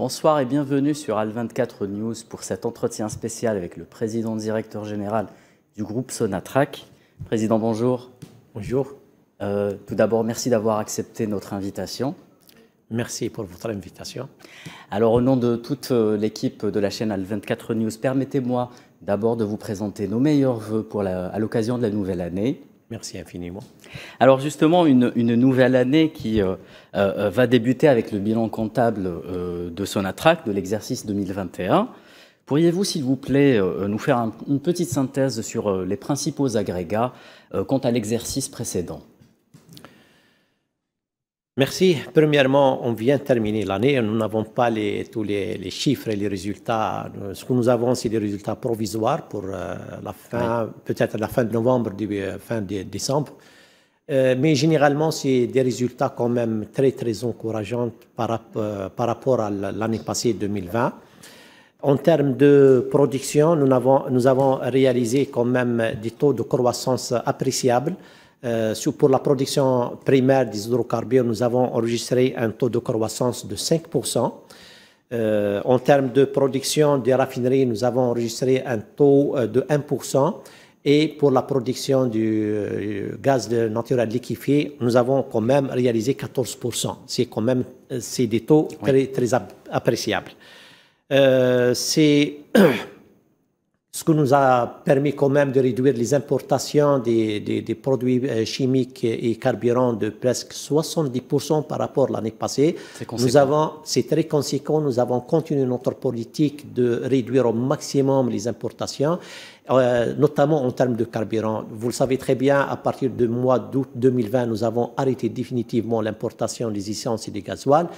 Bonsoir et bienvenue sur Al24 News pour cet entretien spécial avec le président directeur général du groupe Sonatrac. Président, bonjour. Bonjour. Euh, tout d'abord, merci d'avoir accepté notre invitation. Merci pour votre invitation. Alors, au nom de toute euh, l'équipe de la chaîne Al24 News, permettez-moi d'abord de vous présenter nos meilleurs voeux pour à l'occasion de la nouvelle année. Merci infiniment. Alors justement, une, nouvelle année qui euh, euh, va débuter avec le bilan comptable euh, de Sonatrac de l'exercice 2021. Pourriez-vous, s'il vous plaît, nous faire une petite synthèse sur les principaux agrégats quant à l'exercice précédent Merci. Premièrement, on vient de terminer l'année. Nous n'avons pas tous les, chiffres et les résultats. Ce que nous avons, c'est des résultats provisoires pour euh, la fin, peut-être la fin de novembre, euh, fin de décembre. Euh, mais généralement, c'est des résultats quand même très, très encourageants par, rapport à l'année passée 2020. En termes de production, nous avons, nous avons réalisé quand même des taux de croissance appréciables. Euh, pour la production primaire des hydrocarbures, nous avons enregistré un taux de croissance de 5%. Euh, en termes de production des raffineries, nous avons enregistré un taux euh, de 1%. Et pour la production du gaz naturel liquéfié, nous avons quand même réalisé 14%. C'est quand même c'est des taux très, très appréciables. c'est ce qui nous a permis quand même de réduire les importations des, produits euh, chimiques et carburants de presque 70% par rapport à l'année passée. Nous avons, c'est très conséquent, nous avons continué notre politique de réduire au maximum les importations, euh, notamment en termes de carburant. Vous le savez très bien, à partir du mois d'août 2020, nous avons arrêté définitivement l'importation des essences et des gasoils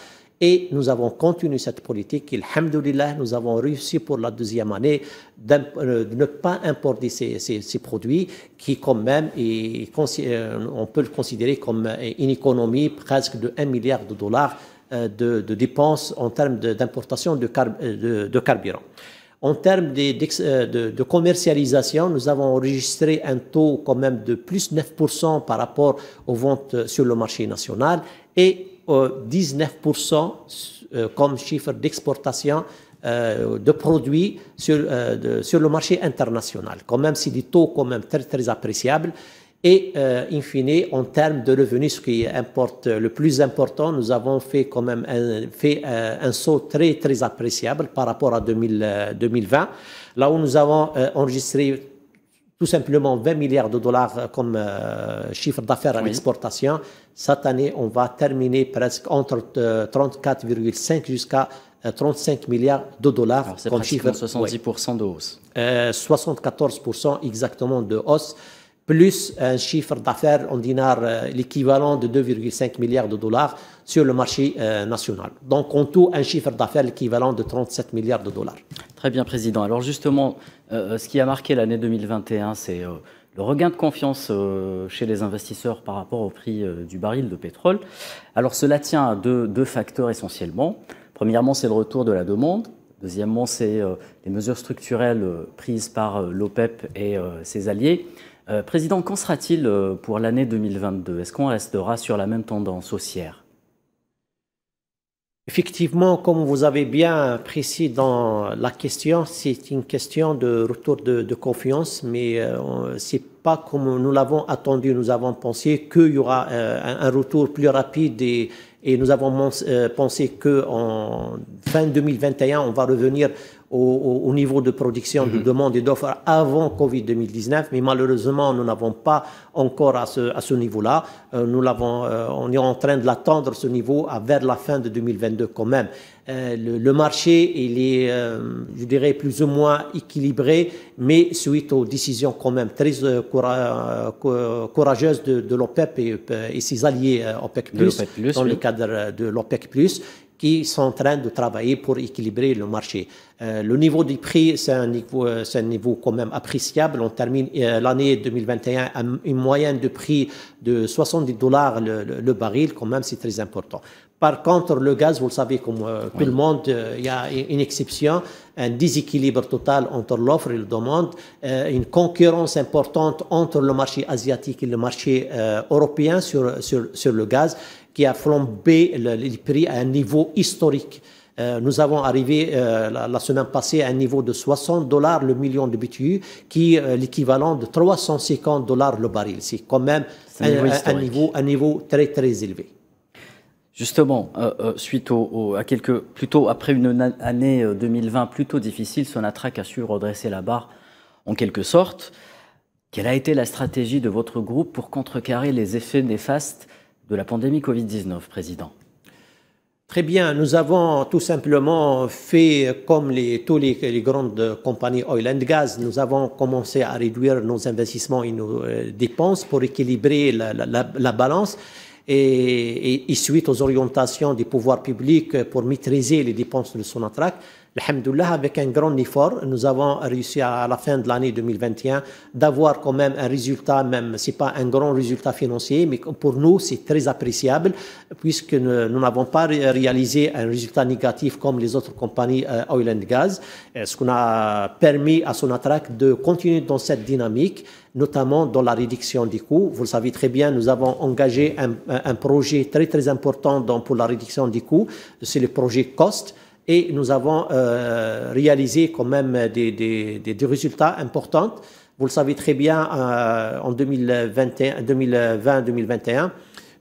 et nous avons continué cette politique. Et, alhamdoulilah, nous avons réussi pour la deuxième année de euh, ne pas importer ces, produits qui, quand même, euh, on peut le considérer comme euh, une économie presque de 1 milliard de dollars de, dépenses en termes d'importation de, de, de, carburant. En termes de, de, commercialisation, nous avons enregistré un taux quand même de plus 9% par rapport aux ventes sur le marché national et 19% euh, comme chiffre d'exportation euh, de produits sur, euh, sur, le marché international. Quand même, c'est des taux quand même très, très appréciables. Et in fine, en termes de revenus, ce qui importe le plus important, nous avons fait quand même un, fait, un saut très très appréciable par rapport à 2020, là où nous avons enregistré tout simplement 20 milliards de dollars euh, comme euh, chiffre d'affaires à l'exportation. Cette année, on va terminer presque entre 34,5 euh, jusqu'à 35 milliards de dollars. C'est pratiquement 70% de hausse. 74% exactement de hausse, plus un chiffre d'affaires en dinars, l'équivalent de 2,5 milliards de dollars sur le marché national. Donc en tout, un chiffre d'affaires l'équivalent de 37 milliards de dollars. Très bien, Président. Alors justement, euh, euh, ce qui a marqué l'année 2021, c'est euh, le regain de confiance chez les investisseurs par rapport au prix du baril de pétrole. Alors cela tient à deux, deux facteurs essentiellement. Premièrement, c'est le retour de la demande. Deuxièmement, c'est les mesures structurelles prises par l'OPEP e et ses alliés. Président, qu'en sera-t-il pour l'année 2022 Est-ce qu'on restera sur la même tendance haussière Effectivement, comme vous avez bien précis dans la question, c'est une question de retour de, confiance, mais euh, c'est pas comme nous l'avons attendu. Nous avons pensé qu'il y aura euh, un, retour plus rapide et, nous avons euh, pensé que fin 2021, on va revenir au, niveau de production, de mhm. demande et d'offres avant Covid-2019, mais malheureusement, nous n'avons pas encore à ce, à ce niveau-là. Euh, nous l'avons, euh, on est en train de l'attendre, ce niveau, à vers la fin de 2022 quand même. Euh, le, marché, il est, je dirais, plus ou moins équilibré, mais suite aux décisions quand même très courageuses de, l'OPEP et, ses alliés OPEC+, plus, dans le cadre de l'OPEC+, qui sont en train de travailler pour équilibrer le marché. Euh, le niveau des prix, c'est un niveau, euh, un niveau quand même appréciable. On termine euh, l'année 2021 à une moyenne de prix de 70 dollars le, baril, quand même, c'est très important. Par contre, le gaz, vous le savez, comme tout le monde, il y a une exception, un déséquilibre total entre l'offre et la demande, une concurrence importante entre le marché asiatique et le marché européen sur, sur, sur le gaz qui a flambé les prix à un niveau historique. Euh, nous avons arrivé euh, la, semaine passée à un niveau de 60 dollars le million de BTU, qui est euh, l'équivalent de 350 dollars le baril. C'est quand même un, niveau niveau, très très élevé. Justement, suite à quelques, plutôt après une année 2020 plutôt difficile, Sonatrach a su redresser la barre en quelque sorte. Quelle a été la stratégie de votre groupe pour contrecarrer les effets néfastes de la pandémie Covid-19, Président Très bien, nous avons tout simplement fait comme les, toutes les, grandes compagnies oil and gas, nous avons commencé à réduire nos investissements et nos euh, dépenses pour équilibrer la, balance. Et, suite aux orientations des pouvoirs publics pour maîtriser les dépenses de son attraque, Alhamdulillah, avec un grand effort, nous avons réussi à la fin de l'année 2021 d'avoir quand même un résultat, même si pas un grand résultat financier, mais pour nous, c'est très appréciable puisque nous n'avons pas réalisé un résultat négatif comme les autres compagnies euh, oil and gas, euh, ce qu'on a permis à Sonatrach de continuer dans cette dynamique notamment dans la réduction des coûts. Vous le savez très bien, nous avons engagé un, projet très très important pour la réduction des coûts, c'est le projet COST et nous avons euh, réalisé quand même des, résultats importants. Vous le savez très bien, euh, en 2020-2021,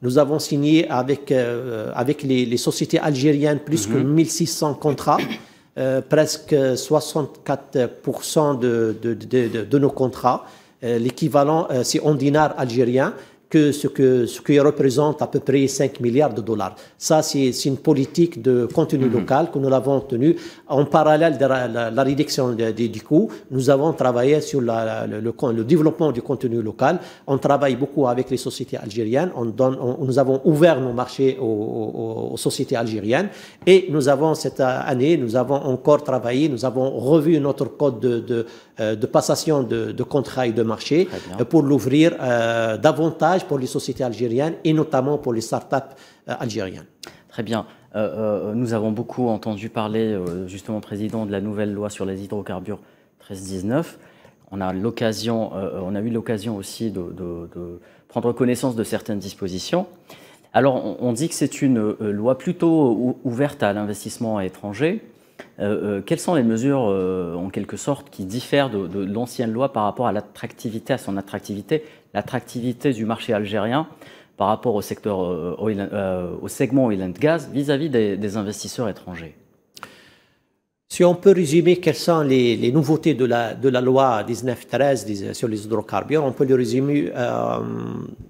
nous avons signé avec, euh, avec les, sociétés algériennes plus 1 que 1600 mhm. contrats. presque 64% de, de, nos contrats. L'équivalent, c'est en dinars algériens que ce que ce qui représente à peu près 5 milliards de dollars. Ça, c'est une politique de contenu mhm. local que nous l'avons tenue. En parallèle de la, réduction des coût. nous avons travaillé sur le, développement du contenu local. On travaille beaucoup avec les sociétés algériennes. On donne, nous avons ouvert nos marchés aux, sociétés algériennes. Et nous avons, cette euh, année, nous avons encore travaillé, nous avons revu notre code de, de, euh, de passation de, de contrats et de marchés pour l'ouvrir euh, davantage pour les sociétés algériennes et notamment pour les start-up euh, algériennes. Très bien. Euh, euh, nous avons beaucoup entendu parler, justement, président, de la nouvelle loi sur les hydrocarbures 1319. On a, on a eu l'occasion aussi de, prendre connaissance de certaines dispositions. Alors, on, dit que c'est une loi plutôt ouverte à l'investissement étranger. quelles sont les mesures, en quelque sorte, qui diffèrent de, de l'ancienne loi par rapport à l'attractivité, à son attractivité l'attractivité du marché algérien par rapport au, secteur, euh, euh, au segment oil and gas vis-à-vis des, investisseurs étrangers Si on peut résumer quelles sont les, nouveautés de la, de la loi 1913 euh, sur les hydrocarbures, on peut le résumer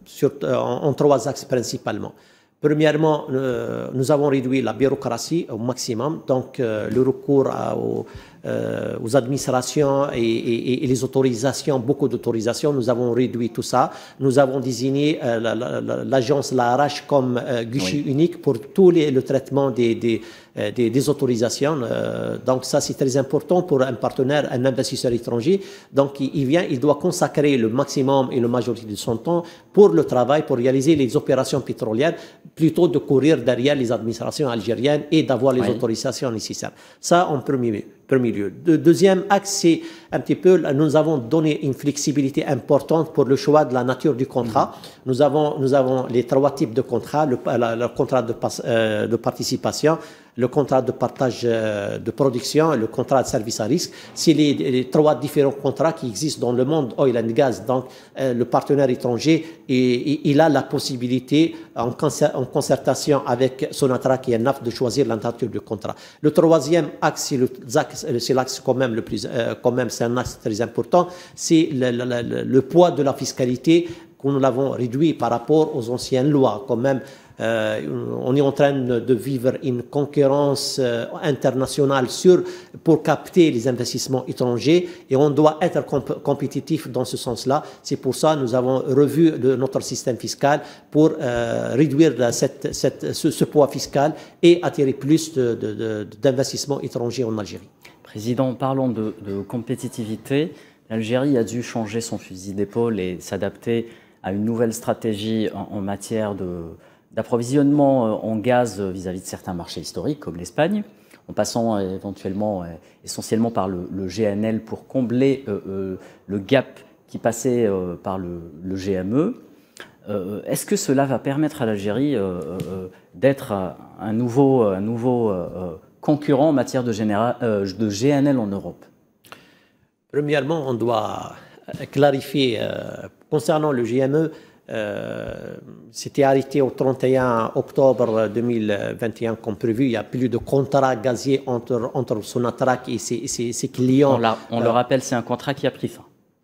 sur, en, trois axes principalement. Premièrement, nous avons réduit la bureaucratie au maximum, donc le recours à, euh, aux administrations et, les autorisations, beaucoup d'autorisations. Nous avons réduit tout ça. Nous avons désigné euh, l'agence la, comme euh, guichet unique pour tout le traitement des, des, autorisations. donc ça, c'est très important pour un partenaire, un investisseur étranger. Donc il, vient, il doit consacrer le maximum et la majorité de son temps pour le travail, pour réaliser les opérations pétrolières, plutôt de courir derrière les administrations algériennes et d'avoir les autorisations nécessaires. Ça, en premier lieu premier lieu. Le deuxième axe, c'est un petit peu, nous avons donné une flexibilité importante pour le choix de la nature du contrat. Mm-hmm. Nous, avons, nous avons les trois types de contrats, le, contrat de, euh, de participation, le contrat de partage euh, de production, le contrat de service à risque. C'est les, trois différents contrats qui existent dans le monde oil and gas. Donc, euh, le partenaire étranger, et, il a la possibilité, en, concertation avec Sonatra, qui est NAF, de choisir la nature du contrat. Le troisième axe, c'est l'axe quand même le plus, quand même c'est un axe très important, c'est le, poids de la fiscalité que nous l'avons réduit par rapport aux anciennes lois. Quand même, euh, on est en train de vivre une concurrence euh, internationale sur, pour capter les investissements étrangers et on doit être compétitif dans ce sens-là. C'est pour ça que nous avons revu notre système fiscal pour euh, réduire ce, poids fiscal et attirer plus d'investissements étrangers en Algérie. Président, parlons de, compétitivité. L'Algérie a dû changer son fusil d'épaule et s'adapter à une nouvelle stratégie en, matière d'approvisionnement euh, en gaz vis-à-vis de certains marchés historiques comme l'Espagne, en passant euh, éventuellement euh, essentiellement par le, GNL pour combler le gap qui passait par le, GME. E. Est-ce que cela va permettre à l'Algérie d'être un nouveau, un nouveau concurrents en matière de, GNL euh, en Europe Premièrement, on doit euh, clarifier euh, concernant le GME. c'était arrêté au 31 octobre 2021 comme prévu. Il n'y a plus de contrat gazier entre, entre et ses, clients. On, on le rappelle, c'est un contrat qui a pris fin.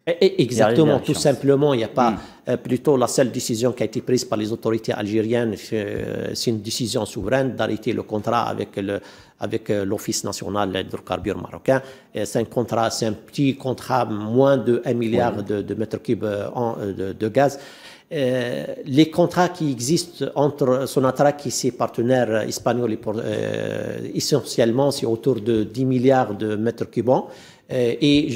Exactement, tout simplement, il n'y a pas mm. euh, plutôt la seule décision qui a été prise par les autorités algériennes, c'est euh, une décision souveraine d'arrêter le contrat avec le avec euh, l'Office national d'hydrocarbures marocain. C'est un contrat, c'est un petit contrat, moins de 1 milliard de, de, mètres cubes de, de, gaz. les contrats qui existent entre Sonatra et ses partenaires espagnols, essentiellement, c'est autour de 10 milliards de mètres cubes. Euh, et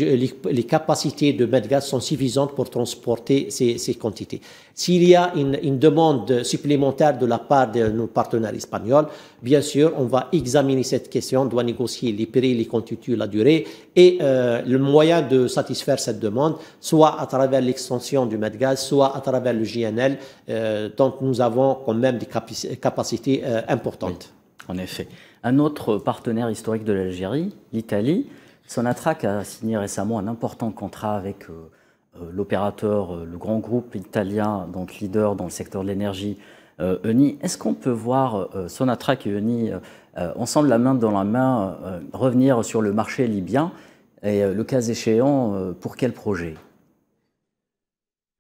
les, capacités de Medgas sont suffisantes pour transporter ces, quantités. S'il y a une, demande supplémentaire de la part de nos partenaires espagnols, bien sûr, on va examiner cette question, on doit négocier les prix, les quantités, la durée et euh, le moyen de satisfaire cette demande, soit à travers l'extension du Medgas, soit à travers le GNL, donc euh, dont nous avons quand même des capacités importantes. en effet. Un autre partenaire historique de l'Algérie, l'Italie, Sonatrach a signé récemment un important contrat avec euh, euh, l'opérateur, euh, le grand groupe italien, donc leader dans le secteur de l'énergie, ENI. Est-ce qu'on peut voir Sonatrach et ENI ensemble, la main dans la main, revenir sur le marché libyen et le cas échéant, pour quel projet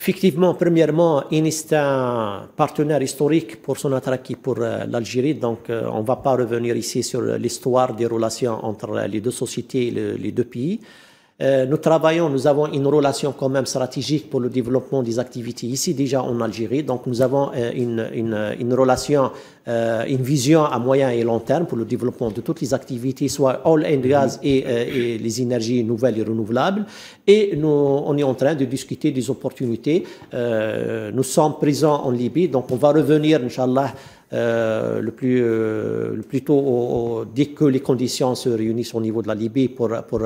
Effectivement, premièrement, Inis est un partenaire historique pour son attraction pour euh, l'Algérie. Donc, euh, on ne va pas revenir ici sur l'histoire des relations entre les deux sociétés, les deux pays. Euh, nous travaillons, nous avons une relation quand même stratégique pour le développement des activités ici déjà en Algérie. Donc, nous avons une, une, une relation euh, une vision à moyen et long terme pour le développement de toutes les activités, soit all and gas euh, et, les énergies nouvelles et renouvelables. Et nous, on est en train de discuter des opportunités. Euh, nous sommes présents en Libye, donc on va revenir, Inch'Allah, le plus le tôt dès que les conditions se réunissent au niveau de la Libye pour pour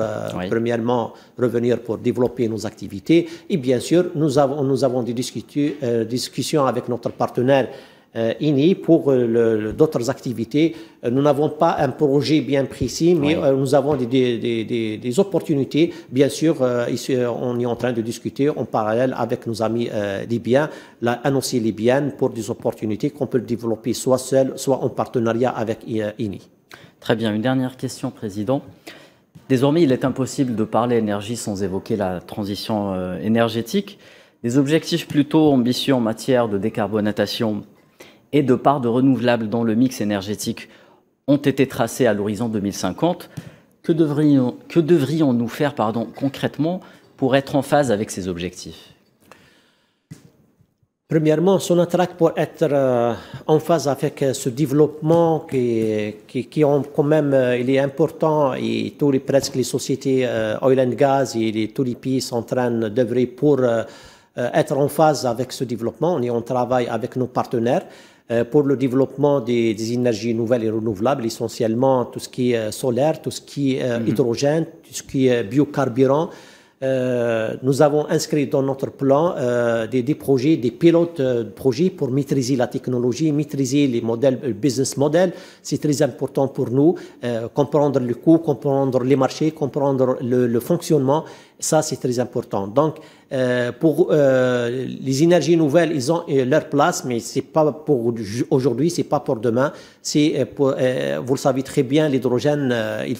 premièrement revenir pour développer nos activités et bien sûr nous avons des discussions avec notre partenaire euh, INI pour euh, d'autres activités. Euh, nous n'avons pas un projet bien précis, mais nous avons des, opportunités. Bien sûr, on est en train de discuter en parallèle avec nos amis libyens, la les libyenne pour des opportunités qu'on peut développer soit seul, soit en partenariat avec INI. Très bien. Une dernière question, Président. Désormais, il est impossible de parler énergie sans évoquer la transition énergétique. Des objectifs plutôt ambitieux en matière de décarbonatation et de part de renouvelables dans le mix énergétique ont été tracés à l'horizon 2050, que devrions-nous que devrions faire pardon, concrètement pour être en phase avec ces objectifs Premièrement, sur notre pour être euh, en phase avec euh, ce développement qui, qui, qui ont quand même, euh, il est important et tous les, presque les sociétés oil and gas et les, tous les pays sont en train d'œuvrer pour être en phase avec ce développement. et on travaille avec nos partenaires. Euh, pour le développement des, énergies nouvelles et renouvelables, essentiellement tout ce qui est euh, solaire, tout ce qui est euh, mhm. hydrogène, tout ce qui est biocarburant. nous avons inscrit dans notre plan des, projets, des pilotes de projets pour maîtriser la technologie, maîtriser les modèles, le business model. C'est très important pour nous, comprendre le coût, comprendre les marchés, comprendre le, le fonctionnement. Ça, c'est très important. Donc, euh, pour euh, les énergies nouvelles, ils ont euh, leur place, mais c'est pas pour aujourd'hui, c'est pas pour demain. C'est vous le savez très bien, l'hydrogène, il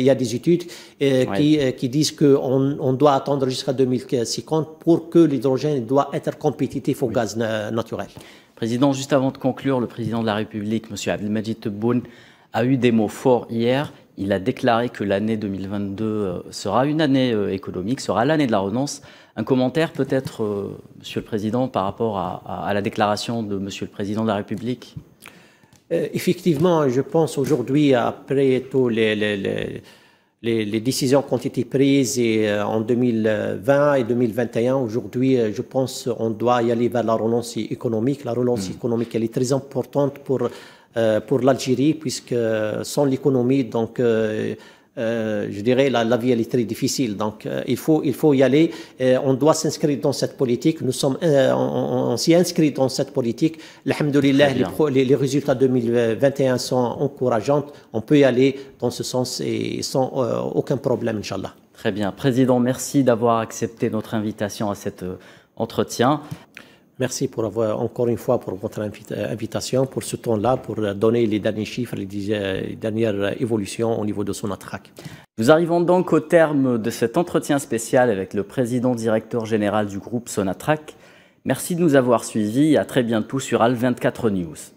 y a des études qui, disent qu'on doit attendre jusqu'à 2050 pour que l'hydrogène doit être compétitif au gaz naturel. Président, juste avant de conclure, le président de la République, M. Abdelmajid Tebboune, a eu des mots forts hier. Il a déclaré que l'année 2022 euh, sera une année euh, économique, sera l'année de la relance. Un commentaire peut-être, euh, Monsieur le Président, par rapport à, la déclaration de Monsieur le Président de la République Effectivement, je pense aujourd'hui, après tous les, les, décisions qui ont été prises en 2020 et 2021. Aujourd'hui, je pense qu'on doit y aller vers la relance économique. La relance hmm. économique, elle est très importante pour euh, pour l'Algérie, puisque sans l'économie, donc euh, euh, je dirais, la, vie est très difficile. Donc, il faut il faut y aller. on doit s'inscrire dans cette politique. Nous sommes, on, s'y inscrit dans cette politique. Alhamdulillah, les, les, les, résultats 2021 sont encourageants. On peut y aller dans ce sens et sans aucun problème, Inch'Allah. Très bien, président, merci d'avoir accepté notre invitation à cet entretien. Merci pour avoir, encore une fois pour votre invitation, pour ce temps-là, pour donner les derniers chiffres, les euh, dernières euh, évolutions au niveau de Sonatrach. Nous arrivons donc au terme de cet entretien spécial avec le président-directeur général du groupe Sonatrach. Merci de nous avoir suivis. À très bientôt sur Al24 News.